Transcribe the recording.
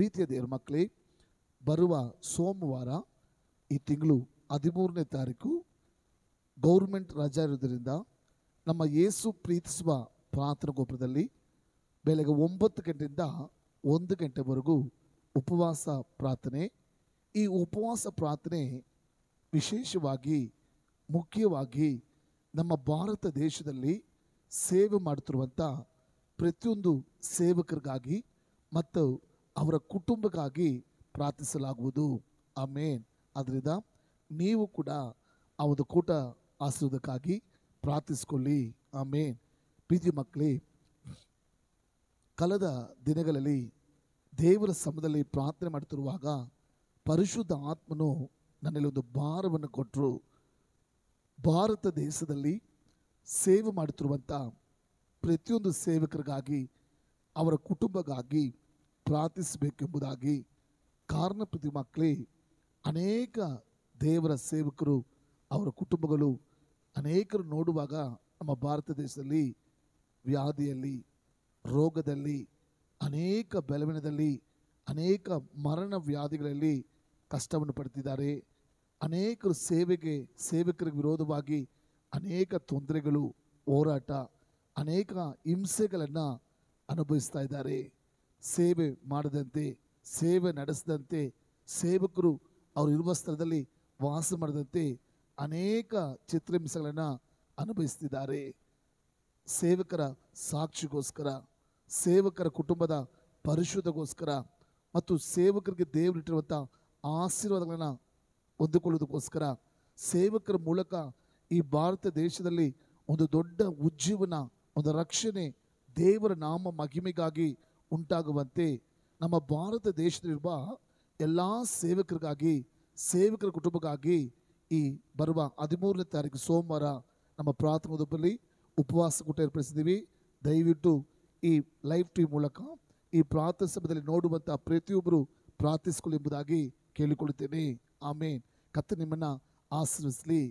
ಪ್ರೀತಿಯ ದೇವರ ಮಕ್ಕಳೇ ಬರುವ ಸೋಮವಾರ ಈ ತಿಂಗಳು ಹದಿಮೂರನೇ ತಾರೀಕು ಗೌರ್ಮೆಂಟ್ ರಜಾ ಇರೋದ್ರಿಂದ ನಮ್ಮ ಯೇಸು ಪ್ರೀತಿಸುವ ಪ್ರಾರ್ಥನಾ ಗೋಪುರದಲ್ಲಿ ಬೆಳಗ್ಗೆ ಒಂಬತ್ತು ಗಂಟೆಯಿಂದ ಒಂದು ಗಂಟೆವರೆಗೂ ಉಪವಾಸ ಪ್ರಾರ್ಥನೆ ಈ ಉಪವಾಸ ಪ್ರಾರ್ಥನೆ ವಿಶೇಷವಾಗಿ ಮುಖ್ಯವಾಗಿ ನಮ್ಮ ಭಾರತ ದೇಶದಲ್ಲಿ ಸೇವೆ ಮಾಡುತ್ತಿರುವಂಥ ಪ್ರತಿಯೊಂದು ಸೇವಕರಿಗಾಗಿ ಮತ್ತು ಅವರ ಕುಟುಂಬಕ್ಕಾಗಿ ಪ್ರಾರ್ಥಿಸಲಾಗುವುದು ಆಮೇನ್ ಆದ್ದರಿಂದ ನೀವು ಕೂಡ ಆ ಒಂದು ಕೂಟ ಆಸುವುದಕ್ಕಾಗಿ ಪ್ರಾರ್ಥಿಸ್ಕೊಳ್ಳಿ ಆಮೇನ್ ಪ್ರೀತಿ ಮಕ್ಕಳೇ ಕಳೆದ ದಿನಗಳಲ್ಲಿ ದೇವರ ಸಮದಲ್ಲಿ ಪ್ರಾರ್ಥನೆ ಮಾಡುತ್ತಿರುವಾಗ ಪರಿಶುದ್ಧ ಆತ್ಮನು ನನ್ನಲ್ಲಿ ಒಂದು ಭಾರವನ್ನು ಕೊಟ್ಟರು ಭಾರತ ದೇಶದಲ್ಲಿ ಸೇವೆ ಮಾಡುತ್ತಿರುವಂಥ ಪ್ರತಿಯೊಂದು ಸೇವಕರಿಗಾಗಿ ಅವರ ಕುಟುಂಬಕ್ಕಾಗಿ ಪ್ರಾರ್ಥಿಸಬೇಕೆಂಬುದಾಗಿ ಕಾರಣ ಮಕ್ಕಳಿ ಮಕ್ಕಳೇ ಅನೇಕ ದೇವರ ಸೇವಕರು ಅವರ ಕುಟುಂಬಗಳು ಅನೇಕರು ನೋಡುವಾಗ ನಮ್ಮ ಭಾರತ ದೇಶದಲ್ಲಿ ವ್ಯಾಧಿಯಲ್ಲಿ ರೋಗದಲ್ಲಿ ಅನೇಕ ಬೆಳವಣಿಗೆಯಲ್ಲಿ ಅನೇಕ ಮರಣ ವ್ಯಾಧಿಗಳಲ್ಲಿ ಕಷ್ಟವನ್ನು ಪಡ್ತಿದ್ದಾರೆ ಅನೇಕರು ಸೇವೆಗೆ ಸೇವಕರಿಗೆ ವಿರೋಧವಾಗಿ ಅನೇಕ ತೊಂದರೆಗಳು ಹೋರಾಟ ಅನೇಕ ಹಿಂಸೆಗಳನ್ನು ಅನುಭವಿಸ್ತಾ ಇದ್ದಾರೆ ಸೇವೆ ಮಾಡದಂತೆ ಸೇವೆ ನಡೆಸದಂತೆ ಸೇವಕರು ಅವರು ಇರುವ ಸ್ಥಳದಲ್ಲಿ ವಾಸ ಮಾಡದಂತೆ ಅನೇಕ ಚಿತ್ರಹಿಂಸೆಗಳನ್ನು ಅನುಭವಿಸ್ತಿದ್ದಾರೆ ಸೇವಕರ ಸಾಕ್ಷಿಗೋಸ್ಕರ ಸೇವಕರ ಕುಟುಂಬದ ಪರಿಶುದ್ಧಗೋಸ್ಕರ ಮತ್ತು ಸೇವಕರಿಗೆ ದೇವರಿಟ್ಟಿರುವಂಥ ಆಶೀರ್ವಾದಗಳನ್ನು ಹೊಂದಿಕೊಳ್ಳೋದಕ್ಕೋಸ್ಕರ ಸೇವಕರ ಮೂಲಕ ಈ ಭಾರತ ದೇಶದಲ್ಲಿ ಒಂದು ದೊಡ್ಡ ಉಜ್ಜೀವನ ಒಂದು ರಕ್ಷಣೆ ದೇವರ ನಾಮ ಮಹಿಮೆಗಾಗಿ ಉಂಟಾಗುವಂತೆ ನಮ್ಮ ಭಾರತ ದೇಶದಲ್ಲಿರುವ ಎಲ್ಲ ಸೇವಕರಿಗಾಗಿ ಸೇವಕರ ಕುಟುಂಬಕ್ಕಾಗಿ ಈ ಬರುವ ಹದಿಮೂರನೇ ತಾರೀಕು ಸೋಮವಾರ ನಮ್ಮ ಪ್ರಾರ್ಥನಾ ಉಪವಾಸ ಕೂಟ ಏರ್ಪಡಿಸಿದ್ದೀವಿ ದಯವಿಟ್ಟು ಈ ಲೈವ್ ಟಿ ಮೂಲಕ ಈ ಪ್ರಾರ್ಥ ಸಮಯದಲ್ಲಿ ನೋಡುವಂಥ ಪ್ರತಿಯೊಬ್ಬರು ಪ್ರಾರ್ಥಿಸಿಕೊಳ್ಳಿ ಎಂಬುದಾಗಿ ಕೇಳಿಕೊಳ್ಳುತ್ತೇನೆ ಆಮೇನ್ ಕತ್ತೆ ನಿಮ್ಮನ್ನು ಆಶ್ರಯಿಸಲಿ